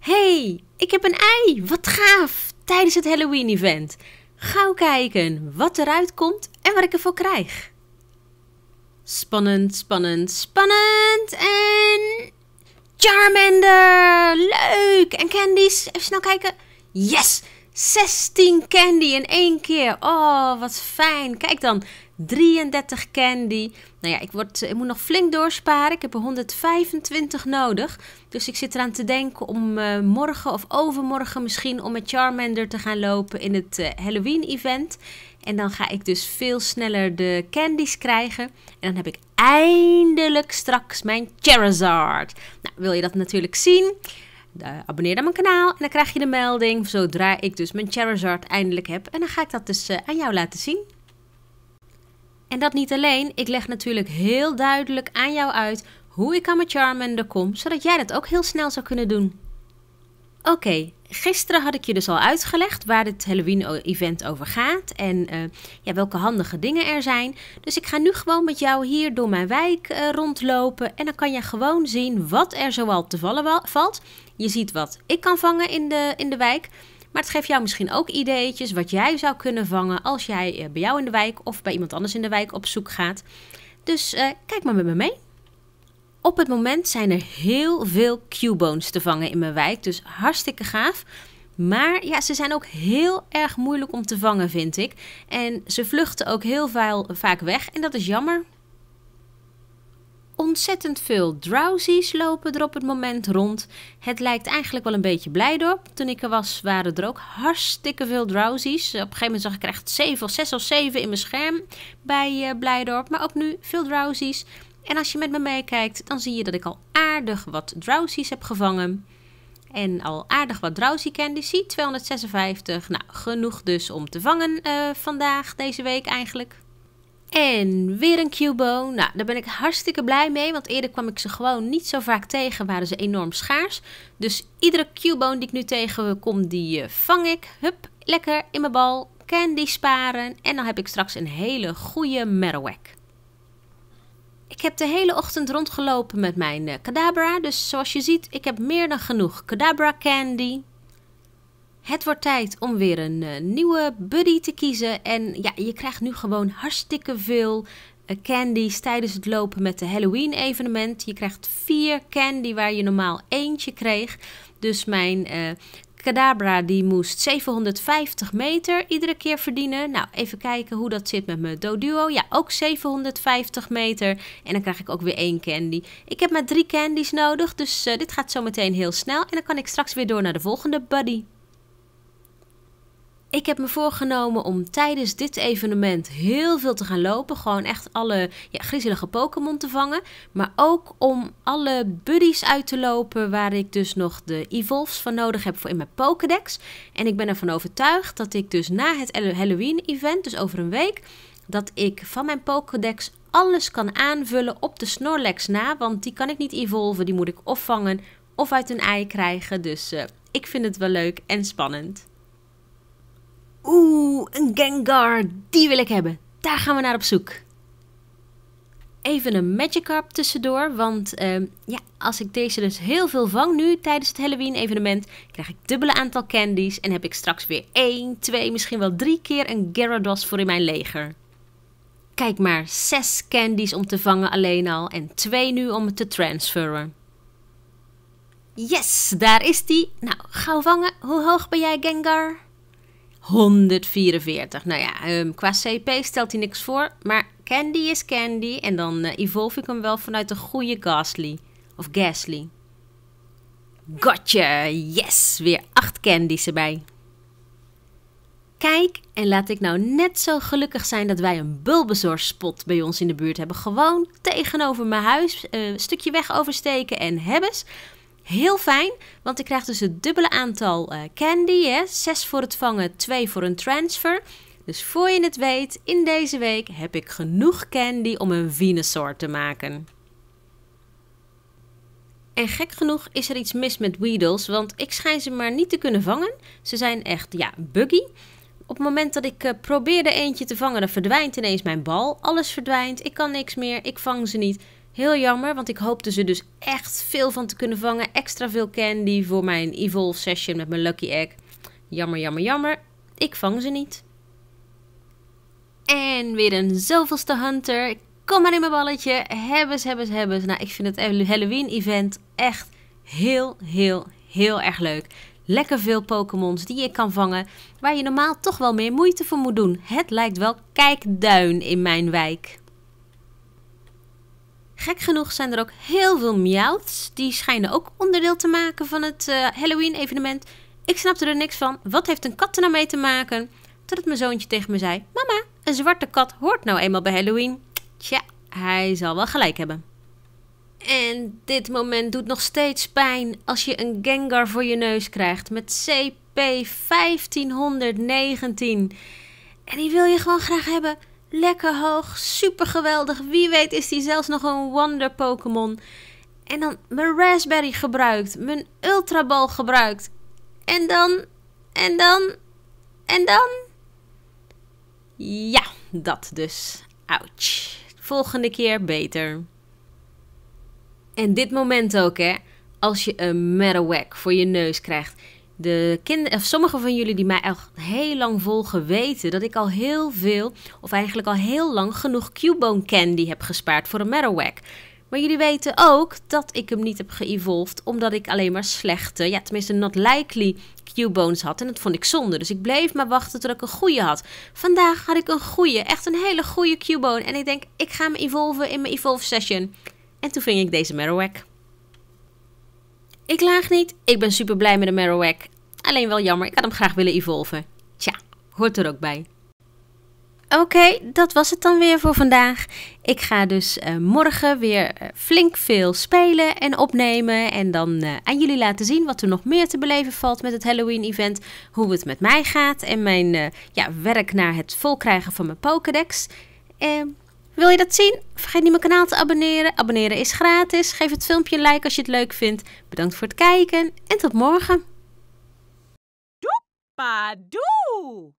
hey, ik heb een ei, wat gaaf, tijdens het Halloween-event. Gauw kijken wat eruit komt en wat ik ervoor krijg. Spannend, spannend, spannend en... Charmander, leuk! En candies, even snel kijken. Yes, 16 candy in één keer. Oh, wat fijn. Kijk dan, 33 candy. Nou ja, ik, word, ik moet nog flink doorsparen. Ik heb er 125 nodig. Dus ik zit eraan te denken om eh, morgen of overmorgen misschien om met Charmander te gaan lopen in het eh, Halloween-event. En dan ga ik dus veel sneller de candies krijgen. En dan heb ik eindelijk straks mijn Charizard. Nou, wil je dat natuurlijk zien? Eh, abonneer dan mijn kanaal en dan krijg je de melding zodra ik dus mijn Charizard eindelijk heb. En dan ga ik dat dus aan jou laten zien. En dat niet alleen, ik leg natuurlijk heel duidelijk aan jou uit hoe ik aan mijn Charmander kom, zodat jij dat ook heel snel zou kunnen doen. Oké, gisteren had ik je dus al uitgelegd waar dit Halloween-event over gaat en eh, ja, welke handige dingen er zijn. Dus ik ga nu gewoon met jou hier door mijn wijk eh, rondlopen en dan kan je gewoon zien wat er zoal te vallen valt. Je ziet wat ik kan vangen in de, in de wijk. Maar het geeft jou misschien ook ideetjes wat jij zou kunnen vangen als jij eh, bij jou in de wijk of bij iemand anders in de wijk op zoek gaat. Dus eh, kijk maar met me mee. Op het moment zijn er heel veel Q-bones te vangen in mijn wijk, dus hartstikke gaaf. Maar ja, ze zijn ook heel erg moeilijk om te vangen, vind ik. En ze vluchten ook heel vaak weg en dat is jammer ontzettend veel drowsies lopen er op het moment rond. Het lijkt eigenlijk wel een beetje blijdorp. Toen ik er was, waren er ook hartstikke veel drowsies. Op een gegeven moment zag ik er echt 7 of 6 of 7 in mijn scherm bij eh, Blijdorp. Maar ook nu veel drowsies. En als je met me meekijkt, dan zie je dat ik al aardig wat drowsies heb gevangen. En al aardig wat drowsy candy. Zie 256. Nou, genoeg dus om te vangen eh, vandaag, deze week eigenlijk. En weer een Cubone. Nou, daar ben ik hartstikke blij mee, want eerder kwam ik ze gewoon niet zo vaak tegen, waren ze enorm schaars. Dus iedere Cubone die ik nu tegenkom, die eh, vang ik. Hup, lekker in mijn bal, candy sparen en dan heb ik straks een hele goede Marowak. Ik heb de hele ochtend rondgelopen met mijn eh, Kadabra, dus zoals je ziet, ik heb meer dan genoeg Kadabra candy. Het wordt tijd om weer een eh, nieuwe buddy te kiezen. En ja, je krijgt nu gewoon hartstikke veel uh, candies tijdens het lopen met de Halloween evenement. Je krijgt vier candy waar je normaal eentje kreeg. Dus mijn Cadabra eh, die moest 750 meter iedere keer verdienen. Nou, even kijken hoe dat zit met mijn Doduo. Ja, ook 750 meter. En dan krijg ik ook weer één candy. Ik heb maar drie candies nodig, dus dit gaat zo meteen heel snel. En dan kan ik straks weer door naar de volgende buddy. Ik heb me voorgenomen om tijdens dit evenement heel veel te gaan lopen. Gewoon echt alle ja, griezelige Pokémon te vangen. Maar ook om alle buddies uit te lopen waar ik dus nog de Evolves van nodig heb voor in mijn Pokédex. En ik ben ervan overtuigd dat ik dus na het Halloween-event, dus over een week, dat ik van mijn Pokédex alles kan aanvullen op de Snorlax na. Want die kan ik niet evolven, die moet ik of vangen of uit een ei krijgen. Dus eh, ik vind het wel leuk en spannend. Oeh, een Gengar, die wil ik hebben. Daar gaan we naar op zoek. Even een Magikarp tussendoor, want ehm, ja, als ik deze dus heel veel vang nu tijdens het Halloween evenement, krijg ik dubbele aantal candies en heb ik straks weer 1, 2, misschien wel 3 keer een Gyarados voor in mijn leger. Kijk maar, 6 candies om te vangen alleen al en 2 nu om het te transferen. Yes, daar is die. Nou, gauw vangen. Hoe hoog ben jij, Gengar? 144. Nou ja, ehm, qua CP stelt hij niks voor. Maar Candy is Candy. En dan uh, ik hem wel vanuit de goede Gasly. Of Gasly. Gotcha! Yes! Weer acht candies erbij. Kijk, en laat ik nou net zo gelukkig zijn dat wij een Bulbasaur-spot bij ons in de buurt hebben. Gewoon tegenover mijn huis, eh, een stukje weg oversteken en ze. Heel fijn, want ik krijg dus het dubbele aantal uh, candy. Hè? voor het vangen, twee voor een transfer. Dus voor je het weet, in deze week heb ik genoeg candy om een Venusaur te maken. En gek genoeg is er iets mis met Weedles, want ik schijn ze maar niet te kunnen vangen. Ze zijn echt, ja, buggy. Op het moment dat ik eh, probeer er eentje te vangen, dan verdwijnt ineens mijn bal. Alles verdwijnt, ik kan niks meer, ik vang ze niet. Heel jammer, want ik hoopte ze dus echt veel van te kunnen vangen. Extra veel candy voor mijn Evolve Session met mijn Lucky Egg. Jammer, jammer, jammer. Ik vang ze niet. En weer een zoveelste Hunter. Kom maar in mijn balletje. Hebbes, hebbes, hebbes. Nou, ik vind het Halloween-event echt heel, heel, heel erg leuk. Lekker veel Pokémons die je kan vangen, waar je normaal toch wel meer moeite voor moet doen. Het lijkt wel kijkduin in mijn wijk. Gek genoeg zijn er ook heel veel miauwts. Die schijnen ook onderdeel te maken van het eh, Halloween-evenement. Ik snapte er niks van. Wat heeft een kat er nou mee te maken? Totdat mijn zoontje tegen me zei: Mama, een zwarte kat hoort nou eenmaal bij Halloween. Tja, hij zal wel gelijk hebben. En dit moment doet nog steeds pijn als je een Gengar voor je neus krijgt met CP 1519. En die wil je gewoon graag hebben. Lekker hoog, super geweldig. Wie weet is die zelfs nog een wonder Pokémon. En dan mijn Raspberry gebruikt, mijn Ultra gebruikt. En dan, en dan, en dan. Ja, dat dus. Ouch. Volgende keer beter. En dit moment ook, hè. Als je een Marowak voor je neus krijgt de kinderen, of sommigen van jullie die mij al heel lang volgen weten dat ik al heel veel, of eigenlijk al heel lang genoeg Cubone candy heb gespaard voor een Marowak. Maar jullie weten ook dat ik hem niet heb geëvolved, omdat ik alleen maar slechte, ja tenminste not likely Cubones had. En dat vond ik zonde, dus ik bleef maar wachten tot ik een goede had. Vandaag had ik een goede, echt een hele goede Q-bone. En ik denk, ik ga hem evolven in mijn evolve session. En toen ving ik deze Marowak. Ik laag niet, ik ben super blij met de Marowak. Alleen wel jammer, ik had hem graag willen evolven. Tja, hoort er ook bij. Oké, dat was het dan weer voor vandaag. Ik ga dus eh, morgen weer eh, flink veel spelen en opnemen. En dan eh, aan jullie laten zien wat er nog meer te beleven valt met het Halloween-event. Hoe het met mij gaat en mijn ja, werk naar het volkrijgen van mijn Pokédex. en. Wil je dat zien? Vergeet niet mijn kanaal te abonneren. Abonneren is gratis. Geef het filmpje een like als je het leuk vindt. Bedankt voor het kijken en tot morgen. doe!